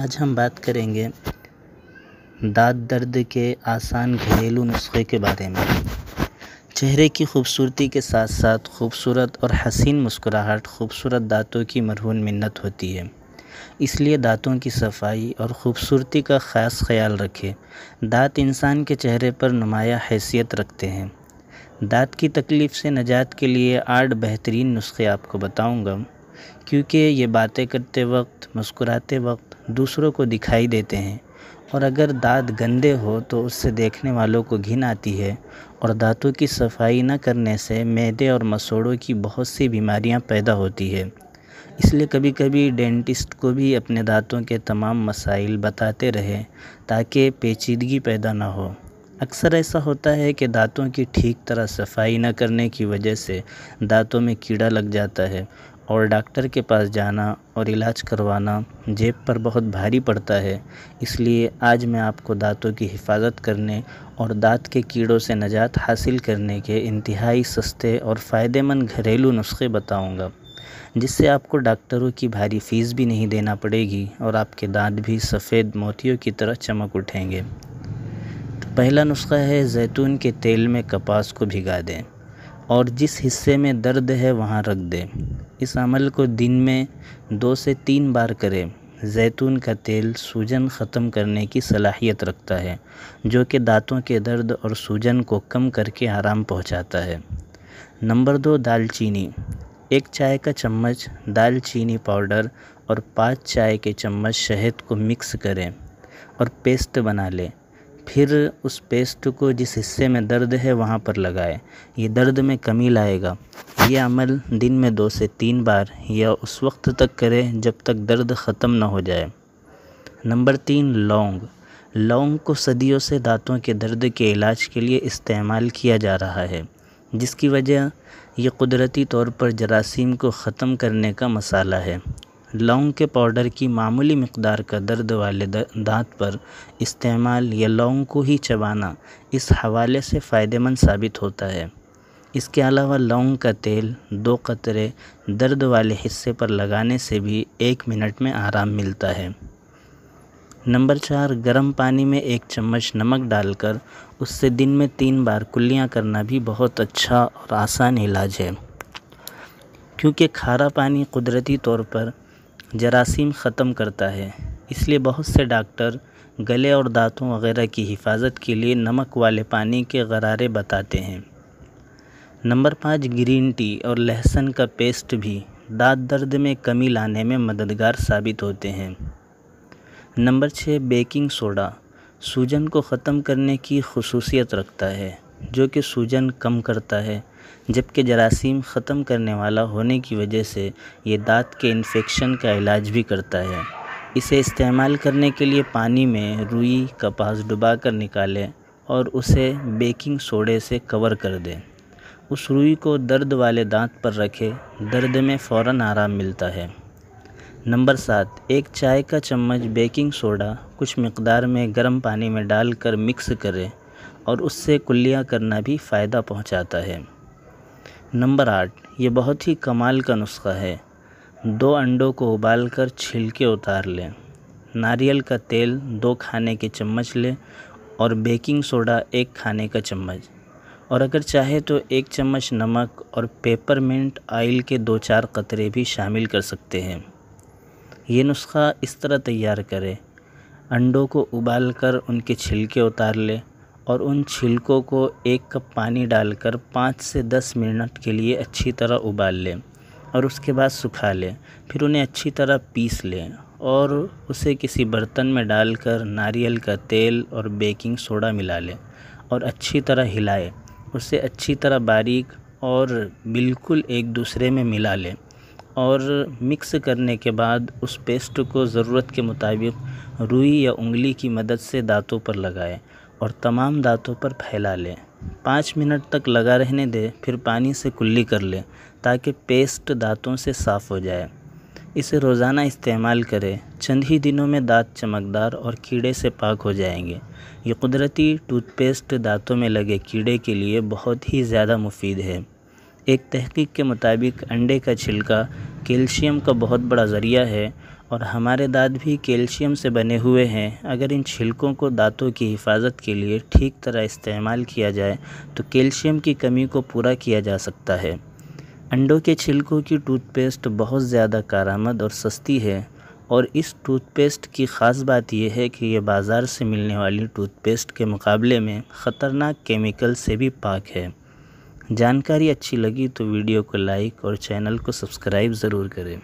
आज हम बात करेंगे दाँत दर्द के आसान घरेलू नुस्खे के बारे में चेहरे की खूबसूरती के साथ साथ खूबसूरत और हसीन मुस्कुराहट खूबसूरत दांतों की मरहून मन्नत होती है इसलिए दांतों की सफाई और ख़ूबसूरती का ख़ास ख्याल रखें दांत इंसान के चेहरे पर नुमाया हैसियत रखते हैं दांत की तकलीफ़ से नजात के लिए आठ बेहतरीन नुस्खे आपको बताऊँगा क्योंकि ये बातें करते वक्त मुस्कुराते वक्त दूसरों को दिखाई देते हैं और अगर दाँत गंदे हो तो उससे देखने वालों को घिन आती है और दाँतों की सफाई न करने से मैदे और मसोड़ों की बहुत सी बीमारियां पैदा होती है इसलिए कभी कभी डेंटिस्ट को भी अपने दांतों के तमाम मसाइल बताते रहे ताकि पेचीदगी पैदा ना हो अक्सर ऐसा होता है कि दांतों की ठीक तरह सफाई न करने की वजह से दांतों में कीड़ा लग जाता है और डॉक्टर के पास जाना और इलाज करवाना जेब पर बहुत भारी पड़ता है इसलिए आज मैं आपको दांतों की हिफाज़त करने और दांत के कीड़ों से नजात हासिल करने के इंतहाई सस्ते और फ़ायदेमंद घरेलू नुस्खे बताऊंगा जिससे आपको डॉक्टरों की भारी फ़ीस भी नहीं देना पड़ेगी और आपके दांत भी सफ़ेद मोतियों की तरह चमक उठेंगे तो पहला नुस्खा है जैतून के तेल में कपास को भिगा दें और जिस हिस्से में दर्द है वहाँ रख दें इस अमल को दिन में दो से तीन बार करें ज़ैतून का तेल सूजन ख़त्म करने की सलाहियत रखता है जो कि दांतों के दर्द और सूजन को कम करके आराम पहुंचाता है नंबर दो दालचीनी एक चाय का चम्मच दालचीनी पाउडर और पाँच चाय के चम्मच शहद को मिक्स करें और पेस्ट बना लें फिर उस पेस्ट को जिस हिस्से में दर्द है वहाँ पर लगाएं ये दर्द में कमी लाएगा ये अमल दिन में दो से तीन बार या उस वक्त तक करें जब तक दर्द ख़त्म ना हो जाए नंबर तीन लौंग लौंग को सदियों से दांतों के दर्द के इलाज के लिए इस्तेमाल किया जा रहा है जिसकी वजह ये कुदरती तौर पर जरासीम को ख़त्म करने का मसाला है लौंग के पाउडर की मामूली मकदार का दर्द वाले दाँत पर इस्तेमाल या लौंग को ही चबाना इस हवाले से फ़ायदेमंद साबित होता है इसके अलावा लौंग का तेल दो क़तरे दर्द वाले हिस्से पर लगाने से भी एक मिनट में आराम मिलता है नंबर चार गर्म पानी में एक चम्मच नमक डालकर उससे दिन में तीन बार कुल्लियाँ करना भी बहुत अच्छा और आसान इलाज है क्योंकि खारा पानी कुदरती तौर पर जरासीम ख़त्म करता है इसलिए बहुत से डॉक्टर गले और दाँतों वगैरह की हिफाज़त के लिए नमक वाले पानी के गरारे बताते हैं नंबर पाँच ग्रीन टी और लहसुन का पेस्ट भी दांत दर्द में कमी लाने में मददगार साबित होते हैं नंबर छः बेकिंग सोडा सूजन को ख़त्म करने की खसूसियत रखता है जो कि सूजन कम करता है जबकि जरासीम ख़त्म करने वाला होने की वजह से ये दांत के इन्फेक्शन का इलाज भी करता है इसे इस्तेमाल करने के लिए पानी में रुई कपास डुबा कर निकालें और उसे बेकिंग सोडे से कवर कर दें उस रुई को दर्द वाले दांत पर रखें दर्द में फ़ौर आराम मिलता है नंबर सात एक चाय का चम्मच बेकिंग सोडा कुछ मकदार में गर्म पानी में डालकर मिक्स करें और उससे कुल्लियाँ करना भी फ़ायदा पहुँचाता है नंबर आठ ये बहुत ही कमाल का नुस्खा है दो अंडों को उबाल कर छिलके उतार लें नारियल का तेल दो खाने के चम्मच लें और बेकिंग सोडा एक खाने का चम्मच और अगर चाहे तो एक चम्मच नमक और पेपरमिंट आयल के दो चार कतरे भी शामिल कर सकते हैं ये नुस्खा इस तरह तैयार करें अंडों को उबाल कर उनके छिलके उतार लें और उन छिलकों को एक कप पानी डालकर पाँच से दस मिनट के लिए अच्छी तरह उबाल लें और उसके बाद सुखा लें फिर उन्हें अच्छी तरह पीस लें और उसे किसी बर्तन में डालकर नारियल का तेल और बेकिंग सोडा मिला लें और अच्छी तरह हिलाएं उसे अच्छी तरह बारीक और बिल्कुल एक दूसरे में मिला लें और मिक्स करने के बाद उस पेस्ट को ज़रूरत के मुताबिक रुई या उंगली की मदद से दांतों पर लगाएं और तमाम दांतों पर फैला लें पाँच मिनट तक लगा रहने दें फिर पानी से कुल्ली कर लें ताकि पेस्ट दांतों से साफ़ हो जाए इसे रोज़ाना इस्तेमाल करें चंद ही दिनों में दांत चमकदार और कीड़े से पाक हो जाएंगे ये कुदरती टूथपेस्ट दांतों में लगे कीड़े के लिए बहुत ही ज़्यादा मुफीद है एक तहकीक के मुताबिक अंडे का छिलका कैल्शियम का बहुत बड़ा ज़रिया है और हमारे दांत भी कैल्शियम से बने हुए हैं अगर इन छिलकों को दांतों की हिफाज़त के लिए ठीक तरह इस्तेमाल किया जाए तो कैल्शियम की कमी को पूरा किया जा सकता है अंडों के छिलकों की टूथपेस्ट बहुत ज़्यादा कारामद और सस्ती है और इस टूथपेस्ट की ख़ास बात यह है कि यह बाज़ार से मिलने वाली टूथपेस्ट के मुकाबले में ख़तरनाक केमिकल से भी पाक है जानकारी अच्छी लगी तो वीडियो को लाइक और चैनल को सब्सक्राइब ज़रूर करें